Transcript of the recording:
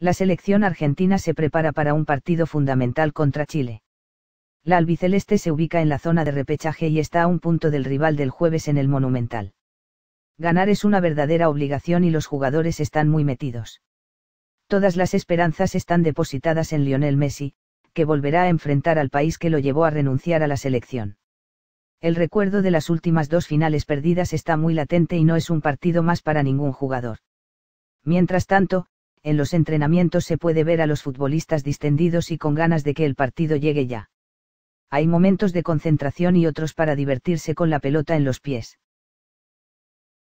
la selección argentina se prepara para un partido fundamental contra Chile. La albiceleste se ubica en la zona de repechaje y está a un punto del rival del jueves en el Monumental. Ganar es una verdadera obligación y los jugadores están muy metidos. Todas las esperanzas están depositadas en Lionel Messi, que volverá a enfrentar al país que lo llevó a renunciar a la selección. El recuerdo de las últimas dos finales perdidas está muy latente y no es un partido más para ningún jugador. Mientras tanto, en los entrenamientos se puede ver a los futbolistas distendidos y con ganas de que el partido llegue ya. Hay momentos de concentración y otros para divertirse con la pelota en los pies.